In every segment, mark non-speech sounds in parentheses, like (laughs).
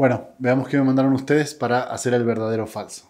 Bueno, veamos qué me mandaron ustedes para hacer el verdadero falso.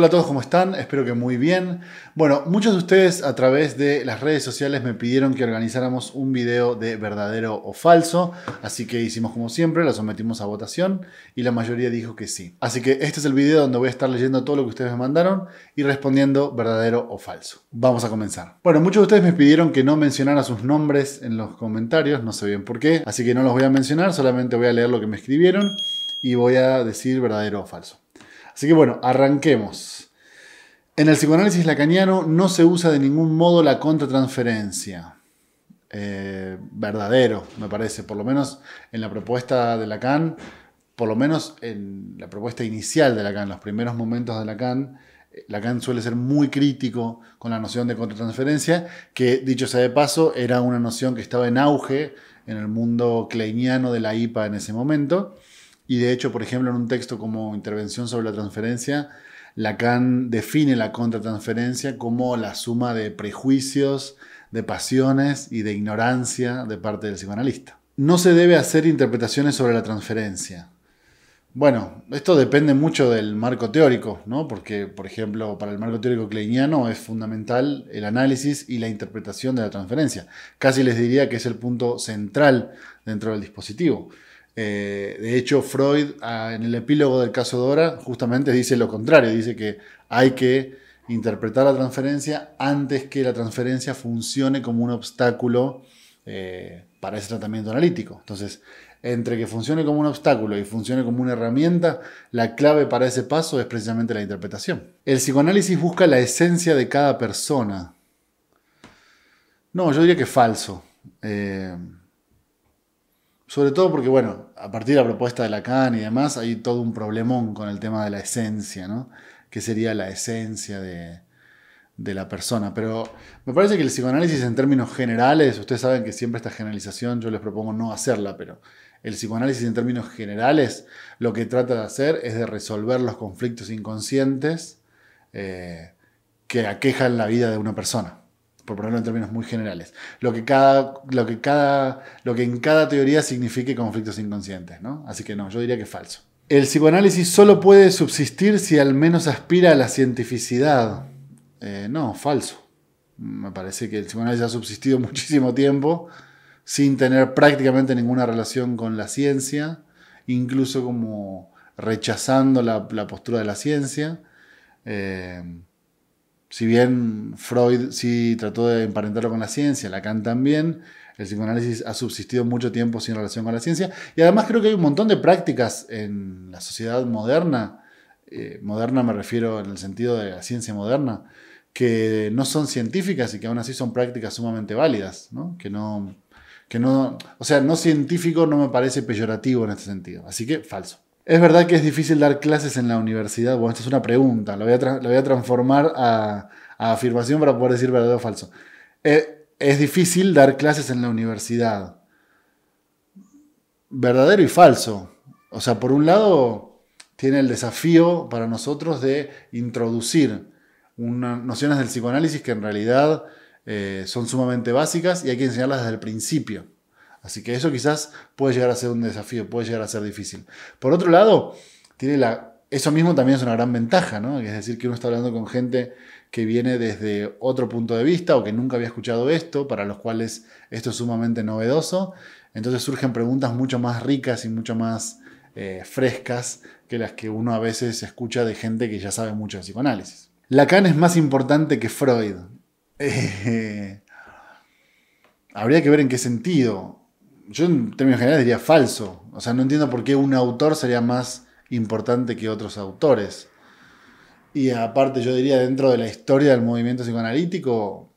Hola a todos, ¿cómo están? Espero que muy bien. Bueno, muchos de ustedes a través de las redes sociales me pidieron que organizáramos un video de verdadero o falso, así que hicimos como siempre, la sometimos a votación y la mayoría dijo que sí. Así que este es el video donde voy a estar leyendo todo lo que ustedes me mandaron y respondiendo verdadero o falso. Vamos a comenzar. Bueno, muchos de ustedes me pidieron que no mencionara sus nombres en los comentarios, no sé bien por qué, así que no los voy a mencionar, solamente voy a leer lo que me escribieron y voy a decir verdadero o falso. Así que bueno, arranquemos. En el psicoanálisis lacaniano no se usa de ningún modo la contratransferencia. Eh, verdadero, me parece, por lo menos en la propuesta de Lacan, por lo menos en la propuesta inicial de Lacan, en los primeros momentos de Lacan, eh, Lacan suele ser muy crítico con la noción de contratransferencia, que dicho sea de paso, era una noción que estaba en auge en el mundo kleiniano de la IPA en ese momento. Y de hecho, por ejemplo, en un texto como Intervención sobre la Transferencia, Lacan define la contratransferencia como la suma de prejuicios, de pasiones y de ignorancia de parte del psicoanalista. No se debe hacer interpretaciones sobre la transferencia. Bueno, esto depende mucho del marco teórico, ¿no? Porque, por ejemplo, para el marco teórico kleiniano es fundamental el análisis y la interpretación de la transferencia. Casi les diría que es el punto central dentro del dispositivo. Eh, de hecho, Freud, ah, en el epílogo del caso Dora, justamente dice lo contrario, dice que hay que interpretar la transferencia antes que la transferencia funcione como un obstáculo eh, para ese tratamiento analítico. Entonces, entre que funcione como un obstáculo y funcione como una herramienta, la clave para ese paso es precisamente la interpretación. El psicoanálisis busca la esencia de cada persona. No, yo diría que falso. Eh, sobre todo porque, bueno, a partir de la propuesta de Lacan y demás, hay todo un problemón con el tema de la esencia, ¿no? ¿Qué sería la esencia de, la persona? Pero me parece que el psicoanálisis en términos generales, ustedes saben que siempre esta generalización yo les propongo no hacerla, pero el psicoanálisis en términos generales lo que trata de hacer es de resolver los conflictos inconscientes eh, que aquejan la vida de una persona por ponerlo en términos muy generales, lo que, cada, lo que, cada, lo que en cada teoría signifique conflictos inconscientes. ¿no? Así que no, yo diría que es falso. El psicoanálisis solo puede subsistir si al menos aspira a la cientificidad. Eh, no, falso. Me parece que el psicoanálisis ha subsistido (laughs) muchísimo tiempo sin tener prácticamente ninguna relación con la ciencia, incluso como rechazando la, postura de la ciencia. Eh, si bien Freud sí trató de emparentarlo con la ciencia, Lacan también, el psicoanálisis ha subsistido mucho tiempo sin relación con la ciencia. Y además creo que hay un montón de prácticas en la sociedad moderna, eh, moderna me refiero en el sentido de la ciencia moderna, que no son científicas y que aún así son prácticas sumamente válidas, ¿no? Que no, que no, o sea, no científico no me parece peyorativo en este sentido. Así que falso. Es verdad que es difícil dar clases en la universidad. Bueno, esta es una pregunta. La voy a, transformar a, afirmación para poder decir verdadero o falso. Eh, es difícil dar clases en la universidad. Verdadero y falso. O sea, por un lado, tiene el desafío para nosotros de introducir nociones del psicoanálisis que en realidad eh, son sumamente básicas y hay que enseñarlas desde el principio. Así que eso quizás puede llegar a ser un desafío, puede llegar a ser difícil. Por otro lado, tiene la, eso mismo también es una gran ventaja, ¿no? Es decir, que uno está hablando con gente que viene desde otro punto de vista o que nunca había escuchado esto, para los cuales esto es sumamente novedoso. Entonces surgen preguntas mucho más ricas y mucho más eh, frescas que las que uno a veces escucha de gente que ya sabe mucho de psicoanálisis. Lacan es más importante que Freud. (laughs) Eh, habría que ver en qué sentido yo en términos generales diría falso. O sea, no entiendo por qué un autor sería más importante que otros autores. Y aparte yo diría dentro de la historia del movimiento psicoanalítico,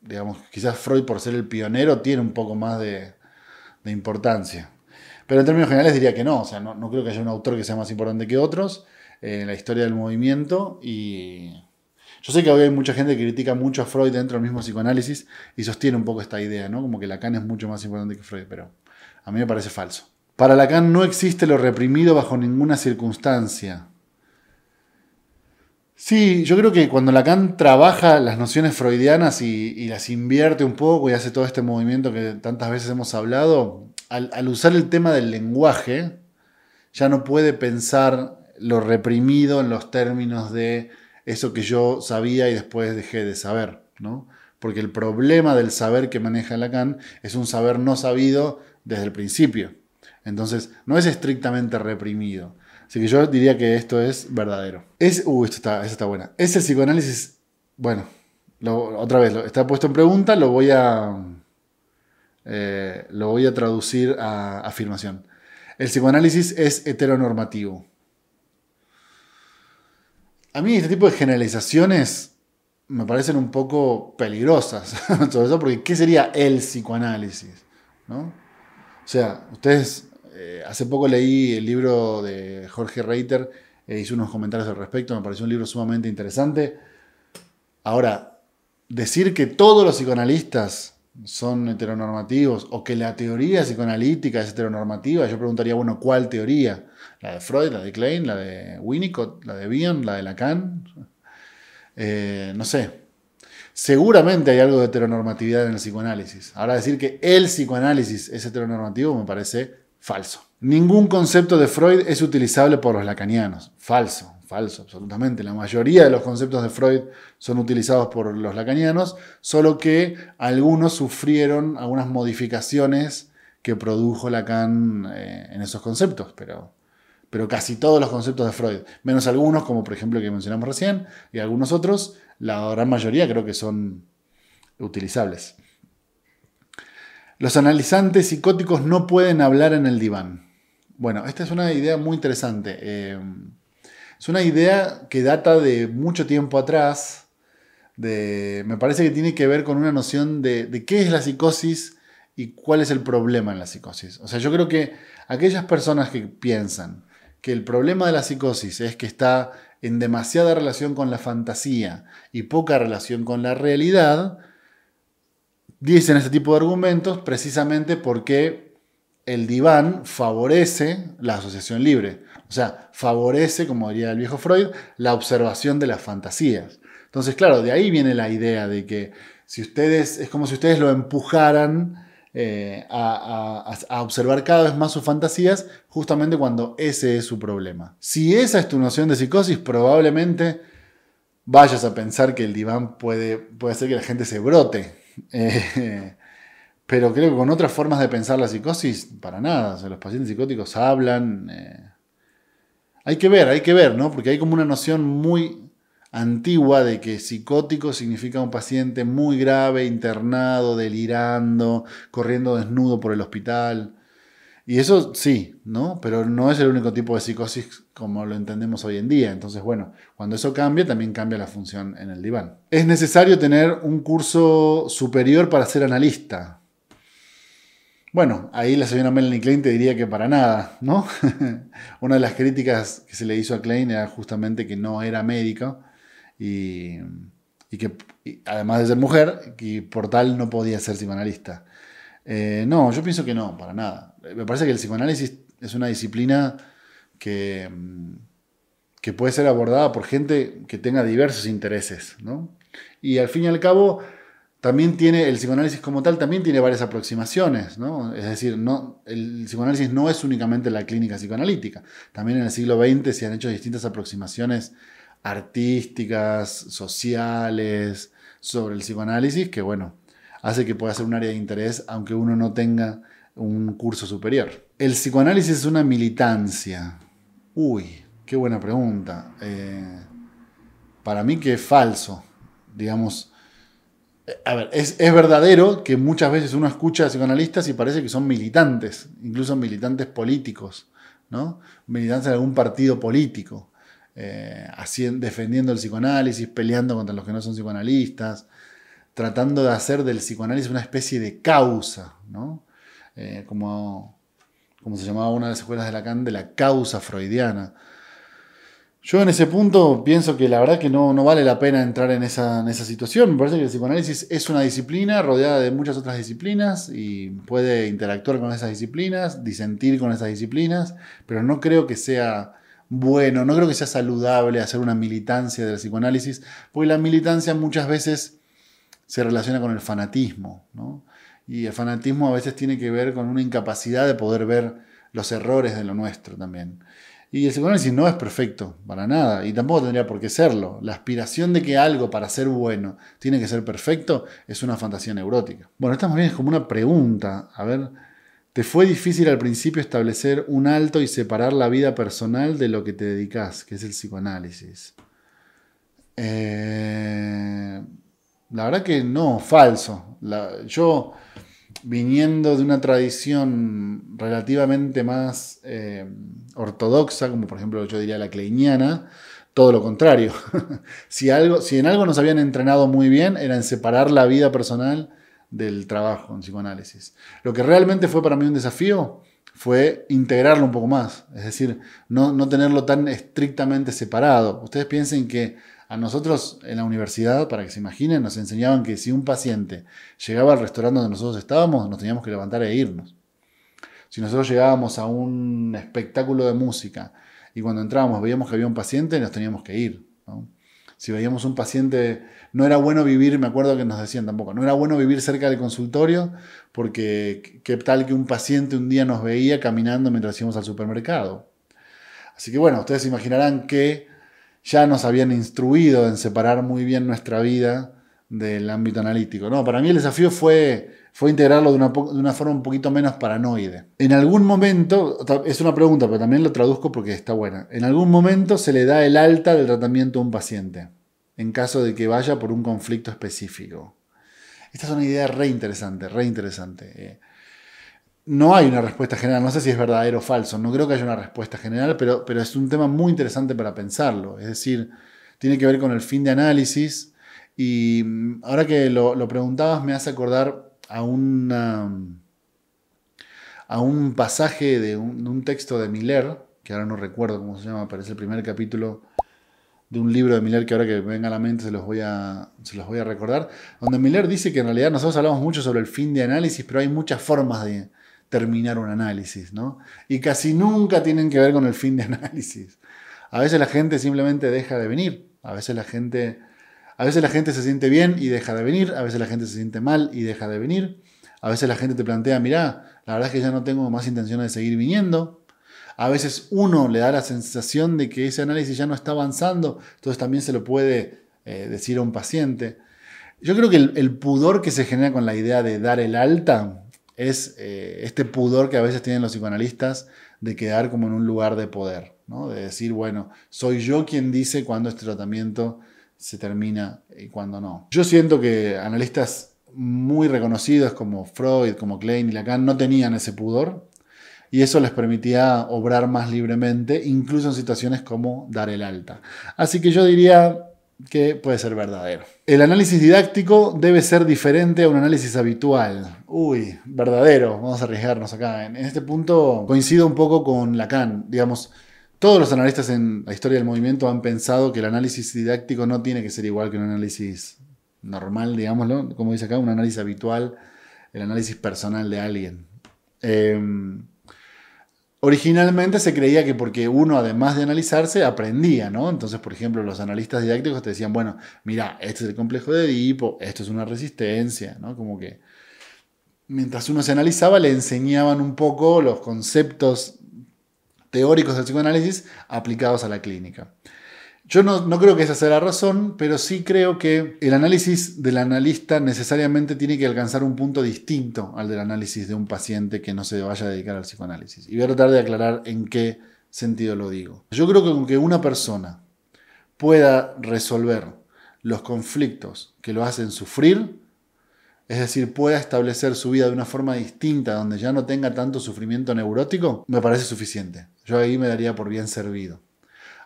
digamos, quizás Freud por ser el pionero tiene un poco más de, importancia. Pero en términos generales diría que no, o sea, no, no, creo que haya un autor que sea más importante que otros en la historia del movimiento y, yo sé que hoy hay mucha gente que critica mucho a Freud dentro del mismo psicoanálisis y sostiene un poco esta idea, ¿no? Como que Lacan es mucho más importante que Freud, pero a mí me parece falso. Para Lacan no existe lo reprimido bajo ninguna circunstancia. Sí, yo creo que cuando Lacan trabaja las nociones freudianas y, las invierte un poco y hace todo este movimiento que tantas veces hemos hablado, al, usar el tema del lenguaje, ya no puede pensar lo reprimido en los términos de eso que yo sabía y después dejé de saber, ¿no? Porque el problema del saber que maneja Lacan es un saber no sabido desde el principio. Entonces, no es estrictamente reprimido. Así que yo diría que esto es verdadero. Es, uh, esto está, esto está buena. Es el psicoanálisis, bueno, otra vez, está puesto en pregunta, lo voy a, eh, lo voy a traducir a afirmación. El psicoanálisis es heteronormativo. A mí este tipo de generalizaciones me parecen un poco peligrosas, (laughs) sobre todo porque ¿qué sería el psicoanálisis? ¿No? O sea, ustedes, eh, hace poco leí el libro de Jorge Reiter, e hice unos comentarios al respecto, me pareció un libro sumamente interesante. Ahora, decir que todos los psicoanalistas son heteronormativos o que la teoría psicoanalítica es heteronormativa, yo preguntaría, bueno, ¿cuál teoría? ¿La de Freud, la de Klein, la de Winnicott, la de Bion, la de Lacan? Eh, no sé. Seguramente hay algo de heteronormatividad en el psicoanálisis. Ahora decir que el psicoanálisis es heteronormativo me parece falso. Ningún concepto de Freud es utilizable por los lacanianos. Falso falso, absolutamente. La mayoría de los conceptos de Freud son utilizados por los lacanianos, solo que algunos sufrieron algunas modificaciones que produjo Lacan eh, en esos conceptos, pero, pero casi todos los conceptos de Freud, menos algunos, como por ejemplo que mencionamos recién, y algunos otros, la gran mayoría creo que son utilizables. Los analizantes psicóticos no pueden hablar en el diván. Bueno, esta es una idea muy interesante. Eh, es una idea que data de mucho tiempo atrás. De, me parece que tiene que ver con una noción de qué es la psicosis y cuál es el problema en la psicosis. O sea, yo creo que aquellas personas que piensan que el problema de la psicosis es que está en demasiada relación con la fantasía y poca relación con la realidad, dicen este tipo de argumentos precisamente porque el diván favorece la asociación libre, o sea, favorece, como diría el viejo Freud, la observación de las fantasías. Entonces, claro, de ahí viene la idea de que si ustedes, es como si ustedes lo empujaran eh, a, observar cada vez más sus fantasías, justamente cuando ese es su problema. Si esa es tu noción de psicosis, probablemente vayas a pensar que el diván puede, puede hacer que la gente se brote. (laughs) Eh, pero creo que con otras formas de pensar la psicosis, para nada. los pacientes psicóticos hablan. Eh. Hay que ver, hay que ver, ¿no? Porque hay como una noción muy antigua de que psicótico significa un paciente muy grave, internado, delirando, corriendo desnudo por el hospital. Y eso sí, ¿no? Pero no es el único tipo de psicosis como lo entendemos hoy en día. Entonces, bueno, cuando eso cambia, también cambia la función en el diván. Es necesario tener un curso superior para ser analista. Bueno, ahí la señora Melanie Klein te diría que para nada, ¿no? (laughs) Una de las críticas que se le hizo a Klein era justamente que no era médica y, que además de ser mujer, que por tal no podía ser psicoanalista. Eh, no, yo pienso que no, para nada. Me parece que el psicoanálisis es una disciplina que, que puede ser abordada por gente que tenga diversos intereses, ¿no? Y al fin y al cabo, también tiene, el psicoanálisis como tal también tiene varias aproximaciones, ¿no? Es decir, no, el psicoanálisis no es únicamente la clínica psicoanalítica. También en el siglo XX se han hecho distintas aproximaciones artísticas, sociales, sobre el psicoanálisis, que bueno, hace que pueda ser un área de interés aunque uno no tenga un curso superior. ¿El psicoanálisis es una militancia? Uy, qué buena pregunta. Eh, para mí que es falso, digamos a ver, es, verdadero que muchas veces uno escucha a psicoanalistas y parece que son militantes, incluso militantes políticos, ¿no? Militantes de algún partido político, eh, haciendo, defendiendo el psicoanálisis, peleando contra los que no son psicoanalistas, tratando de hacer del psicoanálisis una especie de causa, ¿no? Eh, como, como se llamaba una de las escuelas de Lacan, de la causa freudiana yo en ese punto pienso que la verdad que no, vale la pena entrar en esa, esa, situación. Me parece que el psicoanálisis es una disciplina rodeada de muchas otras disciplinas y puede interactuar con esas disciplinas, disentir con esas disciplinas, pero no creo que sea bueno, no creo que sea saludable hacer una militancia del psicoanálisis, porque la militancia muchas veces se relaciona con el fanatismo, Y el fanatismo a veces tiene que ver con una incapacidad de poder ver los errores de lo nuestro también. Y el psicoanálisis no es perfecto, para nada, y tampoco tendría por qué serlo. La aspiración de que algo para ser bueno tiene que ser perfecto es una fantasía neurótica. Bueno, esta más bien es como una pregunta. A ver, ¿te fue difícil al principio establecer un alto y separar la vida personal de lo que te dedicas, que es el psicoanálisis? Eh, la verdad que no, falso. yo viniendo de una tradición relativamente más eh, ortodoxa, como por ejemplo yo diría la kleiniana, todo lo contrario. (laughs) si, algo, si en algo nos habían entrenado muy bien era en separar la vida personal del trabajo en psicoanálisis. Lo que realmente fue para mí un desafío fue integrarlo un poco más, es decir, no, no tenerlo tan estrictamente separado. Ustedes piensen que a nosotros en la universidad, para que se imaginen, nos enseñaban que si un paciente llegaba al restaurante donde nosotros estábamos, nos teníamos que levantar e irnos. Si nosotros llegábamos a un espectáculo de música y cuando entrábamos veíamos que había un paciente, nos teníamos que ir. Si veíamos un paciente, no era bueno vivir, me acuerdo que nos decían tampoco, no era bueno vivir cerca del consultorio porque qué tal que un paciente un día nos veía caminando mientras íbamos al supermercado. Así que bueno, ustedes imaginarán que ya nos habían instruido en separar muy bien nuestra vida del ámbito analítico. No, para mí el desafío fue, fue integrarlo de una, de una forma un poquito menos paranoide. En algún momento, es una pregunta, pero también lo traduzco porque está buena. En algún momento se le da el alta del tratamiento a un paciente, en caso de que vaya por un conflicto específico. Esta es una idea re interesante, re interesante. Eh no hay una respuesta general, no sé si es verdadero o falso, no creo que haya una respuesta general, pero, pero es un tema muy interesante para pensarlo. Es decir, tiene que ver con el fin de análisis y mm, ahora que lo, preguntabas me hace acordar a, a un pasaje de un, texto de Miller, que ahora no recuerdo cómo se llama, Parece el primer capítulo de un libro de Miller que ahora que venga a la mente se los, voy a, se los voy a recordar, donde Miller dice que en realidad nosotros hablamos mucho sobre el fin de análisis, pero hay muchas formas de, terminar un análisis, ¿no? Y casi nunca tienen que ver con el fin de (laughs) análisis. A veces la gente simplemente deja de venir, a veces la gente, a veces la gente se siente bien y deja de venir, a veces la gente se siente mal y deja de venir, a veces la gente te plantea, mira, la verdad es que ya no tengo más intención de seguir viniendo. A veces uno le da la sensación de que ese análisis ya no está avanzando, entonces también se lo puede eh, decir a un paciente. Yo creo que el, pudor que se genera con la idea de dar el alta es eh, este pudor que a veces tienen los psicoanalistas de quedar como en un lugar de poder, de decir, bueno, soy yo quien dice cuándo este tratamiento se termina y cuándo no. Yo siento que analistas muy reconocidos como Freud, como Klein y Lacan no tenían ese pudor y eso les permitía obrar más libremente, incluso en situaciones como dar el alta. Así que yo diría, que puede ser verdadero. El análisis didáctico debe ser diferente a un análisis habitual. Uy, verdadero, vamos a arriesgarnos acá. En este punto coincido un poco con Lacan, digamos. Todos los analistas en la historia del movimiento han pensado que el análisis didáctico no tiene que ser igual que un análisis normal, digámoslo, como dice acá, un análisis habitual, el análisis personal de alguien. Em, Originalmente se creía que porque uno, además de analizarse, aprendía, ¿no? Entonces, por ejemplo, los analistas didácticos te decían, bueno, mira, este es el complejo de Edipo, esto es una resistencia, ¿no? Como que mientras uno se analizaba, le enseñaban un poco los conceptos teóricos del psicoanálisis aplicados a la clínica. Yo no, creo que esa sea la razón, pero sí creo que el análisis del analista necesariamente tiene que alcanzar un punto distinto al del análisis de un paciente que no se vaya a dedicar al psicoanálisis. Y voy a tratar de aclarar en qué sentido lo digo. Yo creo que con que una persona pueda resolver los conflictos que lo hacen sufrir, es decir, pueda establecer su vida de una forma distinta, donde ya no tenga tanto sufrimiento neurótico, me parece suficiente. Yo ahí me daría por bien servido.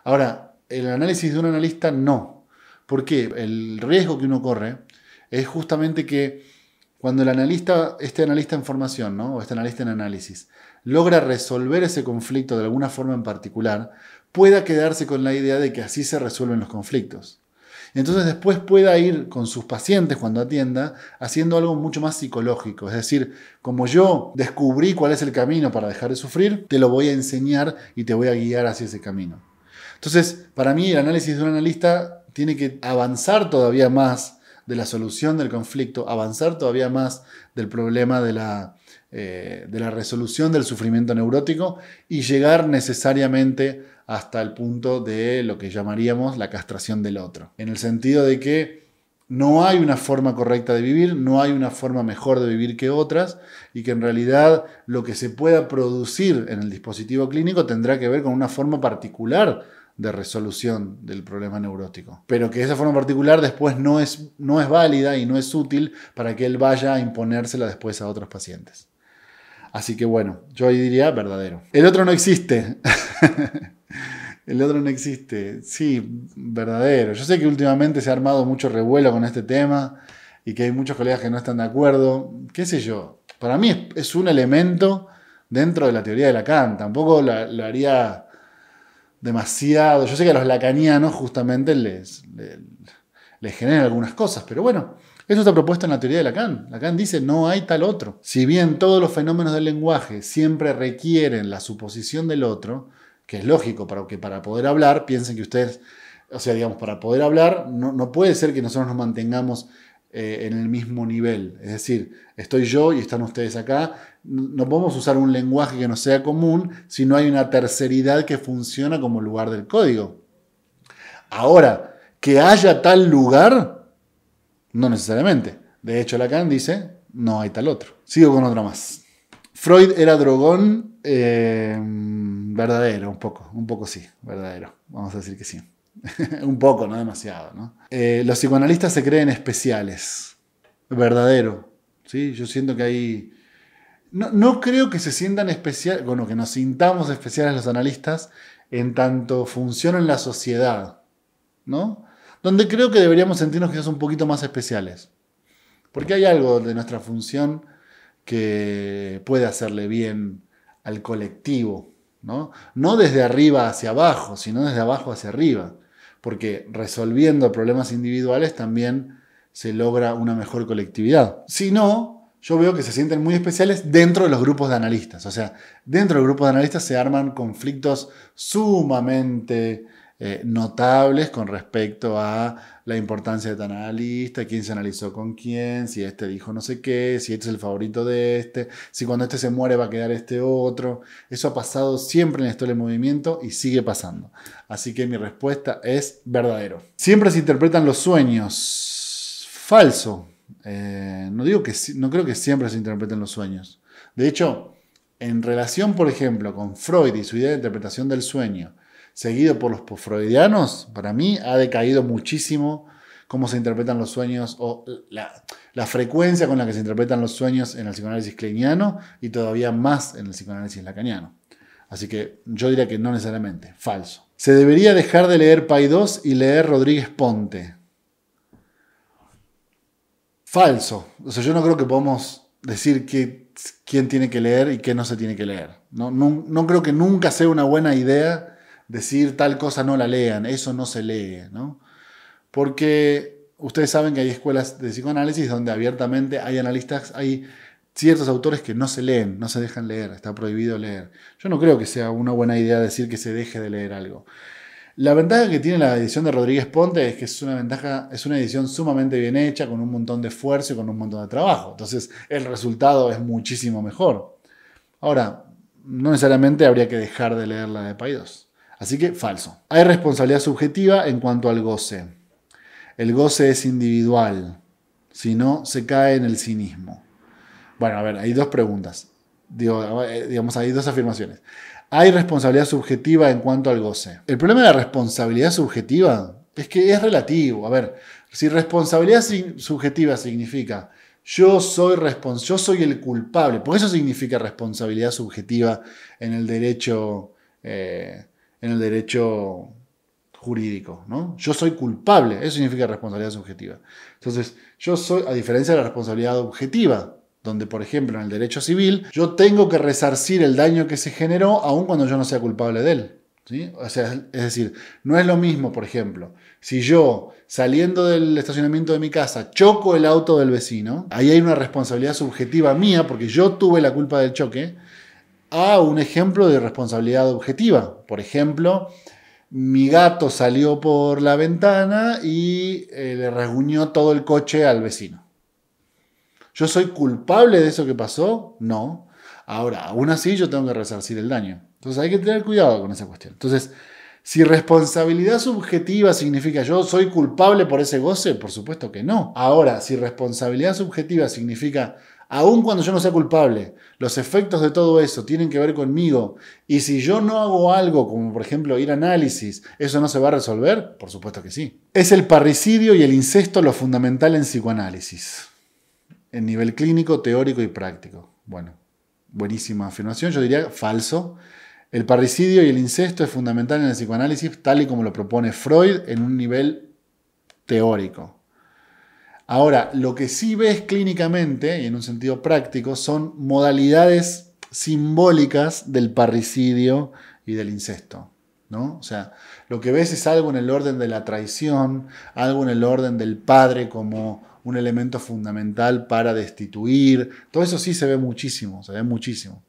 Ahora, el análisis de un analista no. porque El riesgo que uno corre es justamente que cuando el analista, este analista en formación, ¿no? o este analista en análisis, logra resolver ese conflicto de alguna forma en particular, pueda quedarse con la idea de que así se resuelven los conflictos. Entonces después pueda ir con sus pacientes cuando atienda haciendo algo mucho más psicológico. Es decir, como yo descubrí cuál es el camino para dejar de sufrir, te lo voy a enseñar y te voy a guiar hacia ese camino. Entonces, para mí el análisis de un analista tiene que avanzar todavía más de la solución del conflicto, avanzar todavía más del problema de la, eh, de la resolución del sufrimiento neurótico y llegar necesariamente hasta el punto de lo que llamaríamos la castración del otro, en el sentido de que no hay una forma correcta de vivir, no hay una forma mejor de vivir que otras y que en realidad lo que se pueda producir en el dispositivo clínico tendrá que ver con una forma particular de resolución del problema neurótico. Pero que esa forma particular después no es, no es válida y no es útil para que él vaya a imponérsela después a otros pacientes. Así que bueno, yo ahí diría verdadero. El otro no existe. (laughs) El otro no existe. Sí, verdadero. Yo sé que últimamente se ha armado mucho revuelo con este tema y que hay muchos colegas que no están de acuerdo. ¿Qué sé yo? Para mí es, un elemento dentro de la teoría de Lacan. Tampoco lo, haría demasiado. Yo sé que a los lacanianos justamente les, les, generan algunas cosas, pero bueno, eso está propuesto en la teoría de Lacan. Lacan dice, no hay tal otro. Si bien todos los fenómenos del lenguaje siempre requieren la suposición del otro, que es lógico, para que para poder hablar, piensen que ustedes, o sea, digamos, para poder hablar, no, puede ser que nosotros nos mantengamos eh, en el mismo nivel. Es decir, estoy yo y están ustedes acá. No podemos usar un lenguaje que no sea común si no hay una terceridad que funciona como lugar del código. Ahora, que haya tal lugar, no necesariamente. De hecho, Lacan dice, no hay tal otro. Sigo con otra más. Freud era drogón eh, verdadero, un poco, un poco sí, verdadero, vamos a decir que sí. (laughs) un poco, no demasiado. ¿no? Eh, los psicoanalistas se creen especiales, verdadero. ¿sí? Yo siento que hay... No, creo que se sientan especiales, bueno, que nos sintamos especiales los analistas en tanto función en la sociedad, ¿no? Donde creo que deberíamos sentirnos que es un poquito más especiales. Porque hay algo de nuestra función que puede hacerle bien al colectivo, ¿no? No desde arriba hacia abajo, sino desde abajo hacia arriba, porque resolviendo problemas individuales también se logra una mejor colectividad. Si no, yo veo que se sienten muy especiales dentro de los grupos de analistas, o sea, dentro del grupo de analistas se arman conflictos sumamente eh, notables con respecto a la importancia de tan analista, quién se analizó con quién, si este dijo no sé qué, si este es el favorito de este, si cuando este se muere va a quedar este otro. Eso ha pasado siempre en la historia del movimiento y sigue pasando. Así que mi respuesta es verdadero. Siempre se interpretan los sueños. Falso. Eh, no digo que no creo que siempre se interpreten los sueños. De hecho, en relación, por ejemplo, con Freud y su idea de interpretación del sueño, seguido por los freudianos, para mí ha decaído muchísimo cómo se interpretan los sueños o la, frecuencia con la que se interpretan los sueños en el psicoanálisis kleiniano y todavía más en el psicoanálisis lacaniano. Así que yo diría que no necesariamente, falso. Se debería dejar de leer Paidós y leer Rodríguez Ponte. Falso. O sea, yo no creo que podamos decir que, quién tiene que leer y qué no se tiene que leer. No, no, no creo que nunca sea una buena idea decir tal cosa no la lean, eso no se lee, ¿no? Porque ustedes saben que hay escuelas de psicoanálisis donde abiertamente hay analistas, hay ciertos autores que no se leen, no se dejan leer, está prohibido leer. Yo no creo que sea una buena idea decir que se deje de leer algo. La ventaja que tiene la edición de Rodríguez Ponte es que es una ventaja, es una edición sumamente bien hecha, con un montón de esfuerzo y con un montón de trabajo. Entonces, el resultado es muchísimo mejor. Ahora, no necesariamente habría que dejar de leer la de Paidós. Así que falso. Hay responsabilidad subjetiva en cuanto al goce. El goce es individual, si no se cae en el cinismo. Bueno, a ver, hay dos preguntas. Eh, digamos, hay dos afirmaciones. Hay responsabilidad subjetiva en cuanto al goce. El problema de la responsabilidad subjetiva es que es relativo. A ver, si responsabilidad subjetiva significa yo soy, yo soy el culpable, por eso significa responsabilidad subjetiva en el derecho eh, en el derecho jurídico, ¿no? Yo soy culpable, eso significa responsabilidad subjetiva. Entonces, yo soy, a diferencia de la responsabilidad objetiva, donde, por ejemplo, en el derecho civil, yo tengo que resarcir el daño que se generó aun cuando yo no sea culpable de él. O sea, es decir, no es lo mismo, por ejemplo, si yo saliendo del estacionamiento de mi casa choco el auto del vecino, ahí hay una responsabilidad subjetiva mía porque yo tuve la culpa del choque, a un ejemplo de responsabilidad objetiva. Por ejemplo, mi gato salió por la ventana y eh, le reunió todo el coche al vecino. ¿Yo soy culpable de eso que pasó? No. Ahora, aún así yo tengo que resarcir el daño. Entonces hay que tener cuidado con esa cuestión. Entonces, si responsabilidad subjetiva significa yo soy culpable por ese goce, por supuesto que no. Ahora, si responsabilidad subjetiva significa aun cuando yo no sea culpable, los efectos de todo eso tienen que ver conmigo. Y si yo no hago algo, como por ejemplo ir a análisis, ¿eso no se va a resolver? Por supuesto que sí. Es el parricidio y el incesto lo fundamental en psicoanálisis, en nivel clínico, teórico y práctico. Bueno, buenísima afirmación, yo diría falso. El parricidio y el incesto es fundamental en el psicoanálisis, tal y como lo propone Freud en un nivel teórico. Ahora, lo que sí ves clínicamente y en un sentido práctico son modalidades simbólicas del parricidio y del incesto. ¿no? O sea, lo que ves es algo en el orden de la traición, algo en el orden del padre como un elemento fundamental para destituir. Todo eso sí se ve muchísimo, se ve muchísimo.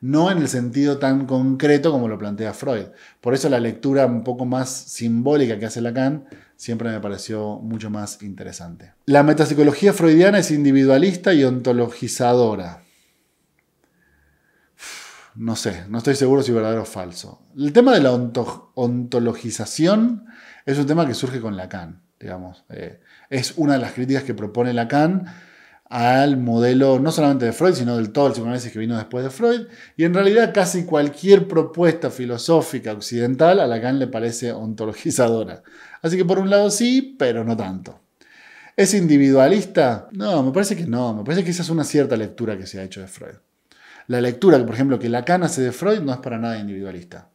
No en el sentido tan concreto como lo plantea Freud. Por eso la lectura un poco más simbólica que hace Lacan siempre me pareció mucho más interesante. La metapsicología freudiana es individualista y ontologizadora. No sé, no estoy seguro si verdadero o falso. El tema de la ontologización es un tema que surge con Lacan, digamos. Eh, es una de las críticas que propone Lacan al modelo no solamente de Freud, sino del todo el psicoanálisis que vino después de Freud. Y en realidad casi cualquier propuesta filosófica occidental a Lacan le parece ontologizadora. Así que por un lado sí, pero no tanto. ¿Es individualista? No, me parece que no, me parece que esa es una cierta lectura que se ha hecho de Freud. La lectura, por ejemplo, que Lacan hace de Freud no es para nada individualista.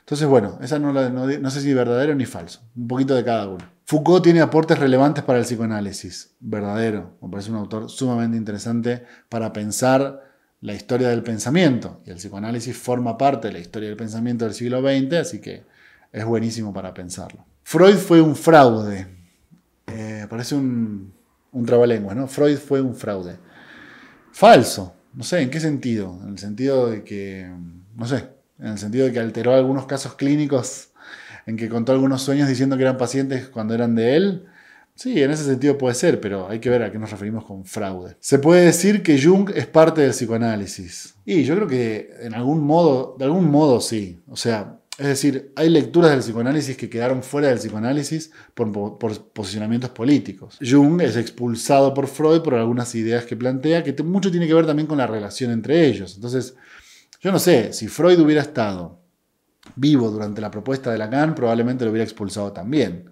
Entonces, bueno, esa no, la, no sé si verdadero ni falso, un poquito de cada uno. Foucault tiene aportes relevantes para el psicoanálisis, verdadero. Me parece un autor sumamente interesante para pensar la historia del pensamiento. Y el psicoanálisis forma parte de la historia del pensamiento del siglo XX, así que es buenísimo para pensarlo. Freud fue un fraude. Eh, parece un, un trabalenguas, ¿no? Freud fue un fraude. Falso. No sé, ¿en qué sentido? En el sentido de que, no sé, en el sentido de que alteró algunos casos clínicos en que contó algunos sueños diciendo que eran pacientes cuando eran de él. Sí, en ese sentido puede ser, pero hay que ver a qué nos referimos con fraude. Se puede decir que Jung es parte del psicoanálisis. Y yo creo que en algún modo, de algún modo sí. O sea, es decir, hay lecturas del psicoanálisis que quedaron fuera del psicoanálisis por, por posicionamientos políticos. Jung es expulsado por Freud por algunas ideas que plantea, que mucho tiene que ver también con la relación entre ellos. Entonces, yo no sé, si Freud hubiera estado vivo durante la propuesta de Lacan, probablemente lo hubiera expulsado también.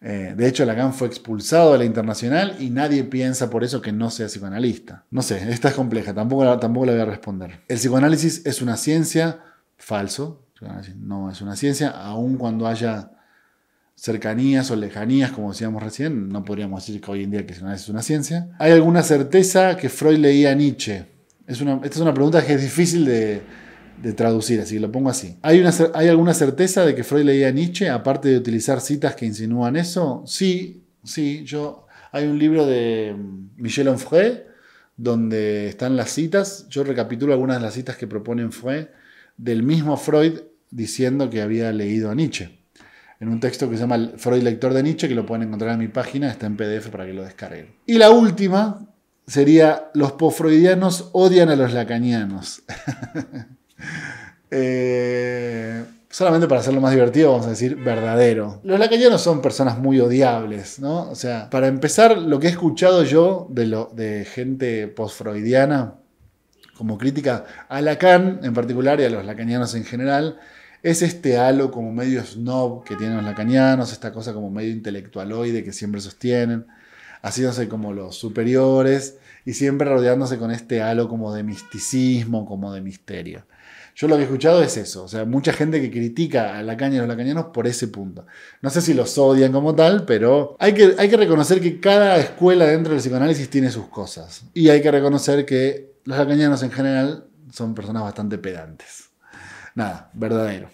Eh, de hecho, Lacan fue expulsado de la internacional y nadie piensa por eso que no sea psicoanalista. No sé, esta es compleja, tampoco la, tampoco voy a responder. El psicoanálisis es una ciencia, falso, no es una ciencia, aun cuando haya cercanías o lejanías, como decíamos recién, no podríamos decir que hoy en día el psicoanálisis es una ciencia. ¿Hay alguna certeza que Freud leía a Nietzsche? esta es una pregunta que es difícil de, de traducir, así que lo pongo así. ¿Hay, una, ¿Hay alguna certeza de que Freud leía a Nietzsche, aparte de utilizar citas que insinúan eso? Sí, sí, yo... Hay un libro de mm, Michel Onfray donde están las citas. Yo recapitulo algunas de las citas que proponen Freud del mismo Freud diciendo que había leído a Nietzsche. En un texto que se llama Freud Lector de Nietzsche, que lo pueden encontrar en mi página, está en PDF para que lo descarguen. Y la última sería, los pofreudianos odian a los lacanianos. (laughs) Eh, solamente para hacerlo más divertido, vamos a decir verdadero. Los lacanianos son personas muy odiables, ¿no? O sea, para empezar, lo que he escuchado yo de, de gente post-freudiana, como crítica a Lacan en particular y a los lacanianos en general, es este halo como medio snob que tienen los lacanianos, esta cosa como medio intelectualoide que siempre sostienen, haciéndose como los superiores y siempre rodeándose con este halo como de misticismo, como de misterio. Yo lo que he escuchado es eso, o sea, mucha gente que critica a la caña y los lacanianos por ese punto. No sé si los odian como tal, pero hay que, hay que reconocer que cada escuela dentro del psicoanálisis tiene sus cosas. Y hay que reconocer que los lacanianos en general son personas bastante pedantes. Nada, verdadero.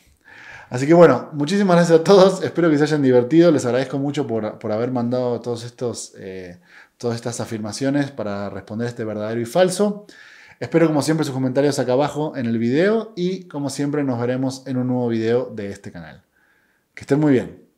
Así que bueno, muchísimas gracias a todos. Espero que se hayan divertido. Les agradezco mucho por, haber mandado todos estos, eh, todas estas afirmaciones para responder este verdadero y falso. Espero como siempre sus comentarios acá abajo en el video y como siempre nos veremos en un nuevo video de este canal. Que estén muy bien.